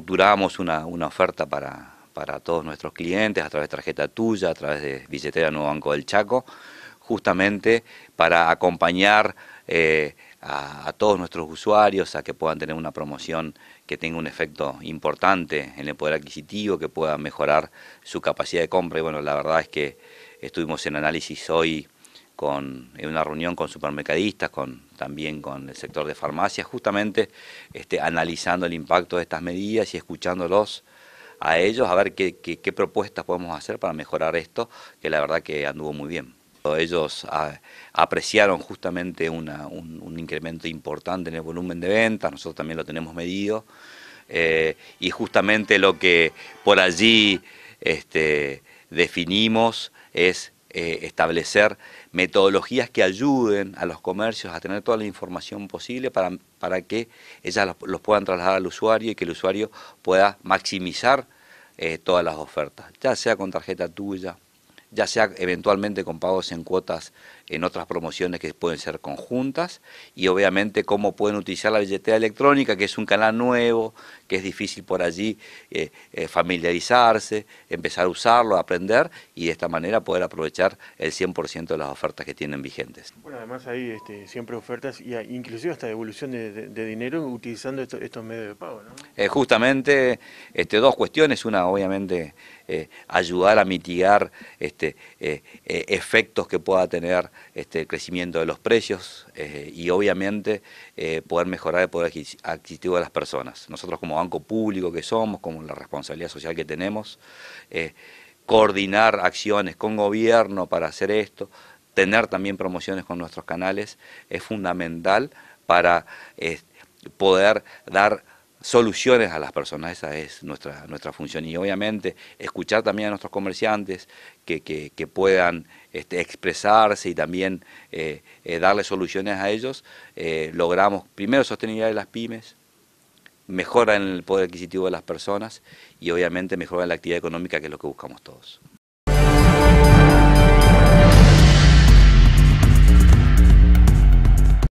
Estructuramos una, oferta para, todos nuestros clientes a través de tarjeta tuya, a través de billetera Nuevo Banco del Chaco, justamente para acompañar eh, a, todos nuestros usuarios a que puedan tener una promoción que tenga un efecto importante en el poder adquisitivo, que pueda mejorar su capacidad de compra. Y bueno, la verdad es que estuvimos en análisis hoy en una reunión con supermercadistas, con, también con el sector de farmacias, justamente este, analizando el impacto de estas medidas y escuchándolos a ellos a ver qué, propuestas podemos hacer para mejorar esto, que la verdad que anduvo muy bien. Ellos ah, apreciaron justamente un, incremento importante en el volumen de ventas, nosotros también lo tenemos medido, eh, y justamente lo que por allí este, definimos es eh, establecer metodologías que ayuden a los comercios a tener toda la información posible para, que ellas los, puedan trasladar al usuario y que el usuario pueda maximizar eh, todas las ofertas, ya sea con tarjeta tuya, ya sea eventualmente con pagos en cuotas en otras promociones que pueden ser conjuntas y obviamente cómo pueden utilizar la billetera electrónica, que es un canal nuevo, que es difícil por allí eh, eh, familiarizarse, empezar a usarlo, aprender y de esta manera poder aprovechar el 100% de las ofertas que tienen vigentes. Bueno, además hay este, siempre ofertas y inclusive hasta devolución de, dinero utilizando estos medios de pago, ¿no? Eh, justamente este, dos cuestiones, una obviamente... Eh, ayudar a mitigar este, eh, eh, efectos que pueda tener este, el crecimiento de los precios y obviamente poder mejorar el poder adquisitivo de las personas. Nosotros como banco público que somos, como la responsabilidad social que tenemos, coordinar acciones con gobierno para hacer esto, tener también promociones con nuestros canales es fundamental para poder dar soluciones a las personas, esa es nuestra, función. Y obviamente escuchar también a nuestros comerciantes que, puedan este, expresarse y también eh, eh, darle soluciones a ellos, eh, logramos primero sostenibilidad de las pymes, mejora en el poder adquisitivo de las personas y obviamente mejora en la actividad económica que es lo que buscamos todos.